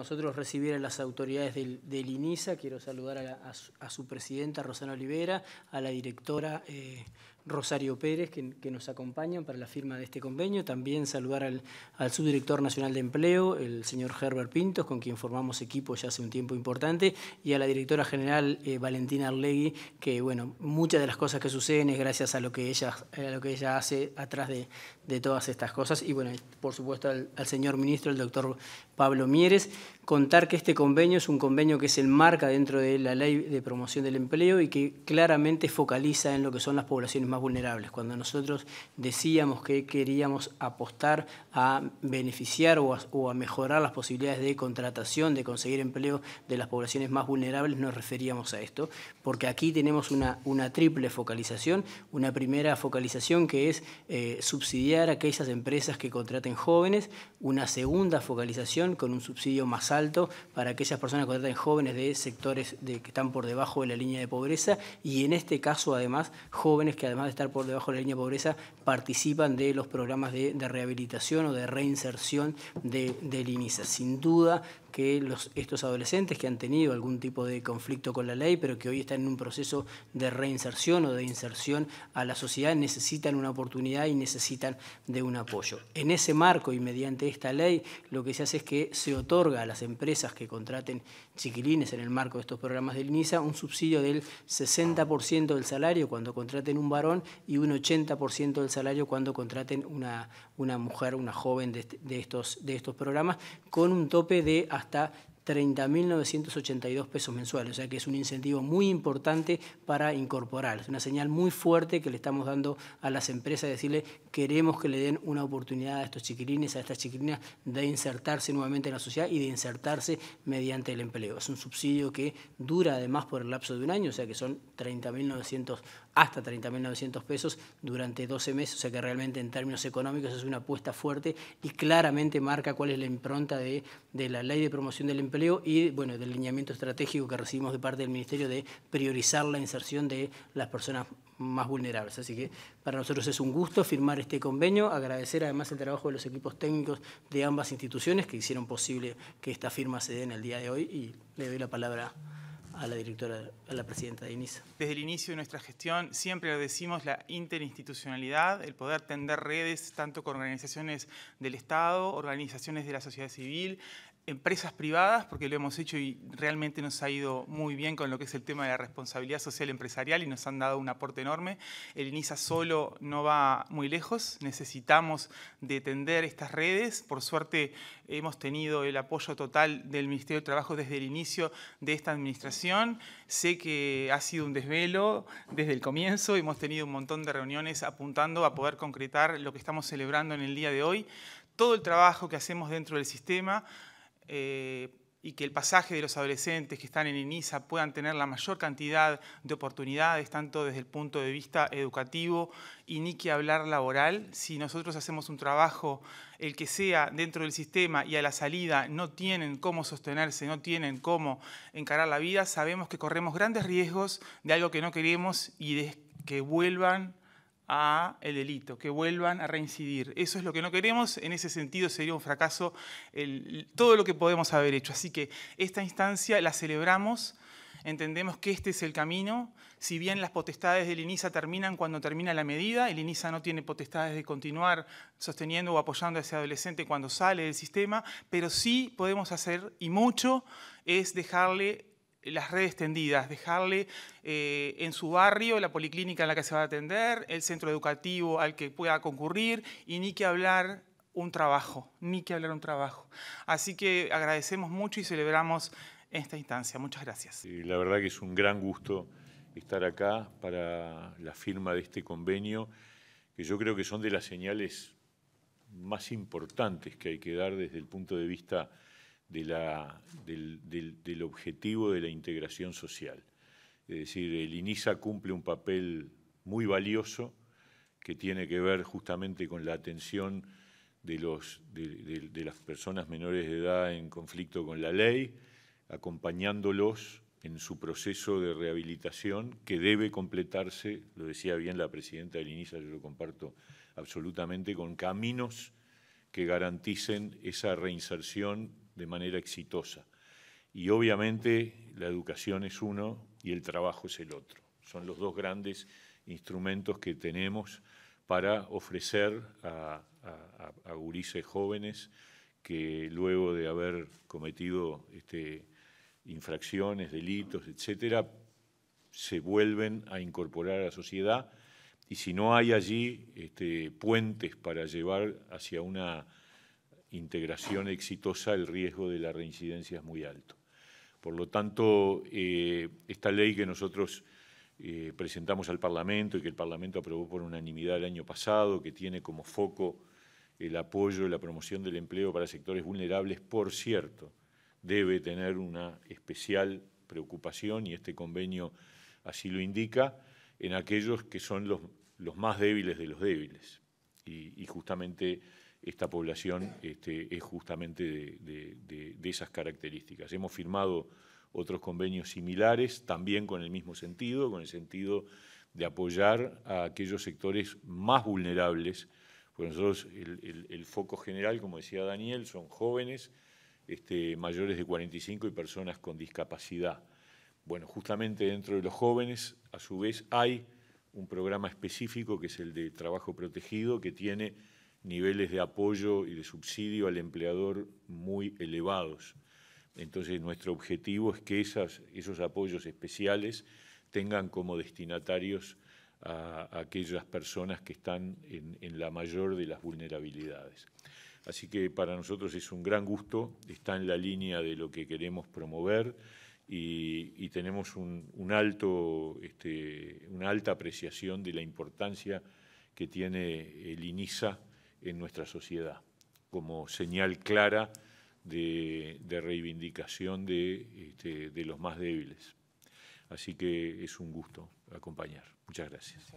Nosotros recibir las autoridades del, INISA, quiero saludar a, su, presidenta Rosana Olivera, a la directora eh, Rosario Pérez, que, nos acompañan para la firma de este convenio. También saludar al, subdirector nacional de empleo, el señor Herbert Pintos, con quien formamos equipo ya hace un tiempo importante, y a la directora general eh, Valentina Arlegui, que bueno, muchas de las cosas que suceden es gracias a lo que ella, lo que ella hace atrás de, todas estas cosas. Y bueno, por supuesto al, señor ministro, el doctor Pablo Mieres. Contar que este convenio es un convenio que se enmarca dentro de la ley de promoción del empleo y que claramente focaliza en lo que son las poblaciones más vulnerables. Cuando nosotros decíamos que queríamos apostar a beneficiar o a, mejorar las posibilidades de contratación, de conseguir empleo de las poblaciones más vulnerables, nos referíamos a esto, porque aquí tenemos una, triple focalización. Una primera focalización que es eh, subsidiar a aquellas empresas que contraten jóvenes, una segunda focalización con un subsidio más alto para aquellas personas que contraten jóvenes de sectores que están por debajo de la línea de pobreza y en este caso además jóvenes que además de estar por debajo de la línea de pobreza, participan de los programas de, rehabilitación o de reinserción de, del INISA. Sin duda que estos adolescentes que han tenido algún tipo de conflicto con la ley, pero que hoy están en un proceso de reinserción o de inserción a la sociedad, necesitan una oportunidad y necesitan de un apoyo. En ese marco y mediante esta ley, lo que se hace es que se otorga a las empresas que contraten chiquilines en el marco de estos programas del INISA un subsidio del 60% del salario cuando contraten un varón y un 80% del salario cuando contraten una, una mujer, una joven estos, de estos programas, con un tope de hasta 30.982 pesos mensuales, o sea que es un incentivo muy importante para incorporar, es una señal muy fuerte que le estamos dando a las empresas, decirle queremos que le den una oportunidad a estos chiquilines, a estas chiquilinas de insertarse nuevamente en la sociedad y de insertarse mediante el empleo. Es un subsidio que dura además por el lapso de un año, o sea que son 30.900 hasta 30.900 pesos durante 12 meses, o sea que realmente en términos económicos es una apuesta fuerte y claramente marca cuál es la impronta de la ley de promoción del empleo y bueno, del lineamiento estratégico que recibimos de parte del Ministerio de priorizar la inserción de las personas más vulnerables. Así que para nosotros es un gusto firmar este convenio, agradecer además el trabajo de los equipos técnicos de ambas instituciones que hicieron posible que esta firma se dé en el día de hoy y le doy la palabra a la directora, a la presidenta de INISA. Desde el inicio de nuestra gestión siempre decimos la interinstitucionalidad, el poder tender redes tanto con organizaciones del Estado, organizaciones de la sociedad civil, empresas privadas, porque lo hemos hecho y realmente nos ha ido muy bien con lo que es el tema de la responsabilidad social empresarial y nos han dado un aporte enorme. El INISA solo no va muy lejos, necesitamos de tender estas redes. Por suerte hemos tenido el apoyo total del Ministerio de Trabajo desde el inicio de esta administración. Sé que ha sido un desvelo desde el comienzo, hemos tenido un montón de reuniones apuntando a poder concretar lo que estamos celebrando en el día de hoy. Todo el trabajo que hacemos dentro del sistema, eh, y que el pasaje de los adolescentes que están en INISA puedan tener la mayor cantidad de oportunidades, tanto desde el punto de vista educativo y ni que hablar laboral. Si nosotros hacemos un trabajo, el que sea dentro del sistema y a la salida no tienen cómo sostenerse, no tienen cómo encarar la vida, sabemos que corremos grandes riesgos de algo que no queremos y de que vuelvan a el delito, que vuelvan a reincidir. Eso es lo que no queremos, en ese sentido sería un fracaso todo lo que podemos haber hecho. Así que esta instancia la celebramos, entendemos que este es el camino, si bien las potestades del INISA terminan cuando termina la medida, el INISA no tiene potestades de continuar sosteniendo o apoyando a ese adolescente cuando sale del sistema, pero sí podemos hacer, y mucho, es dejarle las redes tendidas, dejarle eh, en su barrio la policlínica en la que se va a atender, el centro educativo al que pueda concurrir y ni que hablar un trabajo, ni que hablar un trabajo. Así que agradecemos mucho y celebramos esta instancia. Muchas gracias. la verdad que es un gran gusto estar acá para la firma de este convenio, que yo creo que son de las señales más importantes que hay que dar desde el punto de vista del, objetivo de la integración social. Es decir, el INISA cumple un papel muy valioso que tiene que ver justamente con la atención de, de las personas menores de edad en conflicto con la ley, acompañándolos en su proceso de rehabilitación que debe completarse, lo decía bien la presidenta del INISA, yo lo comparto absolutamente, con caminos que garanticen esa reinserción de manera exitosa. Y obviamente la educación es uno y el trabajo es el otro. Son los dos grandes instrumentos que tenemos para ofrecer a, a, jóvenes que luego de haber cometido este, infracciones, delitos, etcétera, se vuelven a incorporar a la sociedad y si no hay allí este, puentes para llevar hacia una integración exitosa el riesgo de la reincidencia es muy alto. Por lo tanto, eh, esta ley que nosotros eh, presentamos al Parlamento y que el Parlamento aprobó por unanimidad el año pasado, que tiene como foco el apoyo y la promoción del empleo para sectores vulnerables, por cierto, debe tener una especial preocupación, y este convenio así lo indica, en aquellos que son los, más débiles de los débiles. y, y justamente esta población este, es justamente de, esas características. Hemos firmado otros convenios similares, también con el mismo sentido, con el sentido de apoyar a aquellos sectores más vulnerables, Por pues nosotros el, foco general, como decía Daniel, son jóvenes, este, mayores de 45 y personas con discapacidad. Bueno, justamente dentro de los jóvenes, a su vez, hay un programa específico que es el de trabajo protegido, que tiene niveles de apoyo y de subsidio al empleador muy elevados. Entonces, nuestro objetivo es que esas, esos apoyos especiales tengan como destinatarios a, aquellas personas que están en, la mayor de las vulnerabilidades. Así que para nosotros es un gran gusto, está en la línea de lo que queremos promover y, tenemos un, alto, este, una alta apreciación de la importancia que tiene el INISA en nuestra sociedad, como señal clara de, reivindicación de, este, de los más débiles. Así que es un gusto acompañar. Muchas gracias.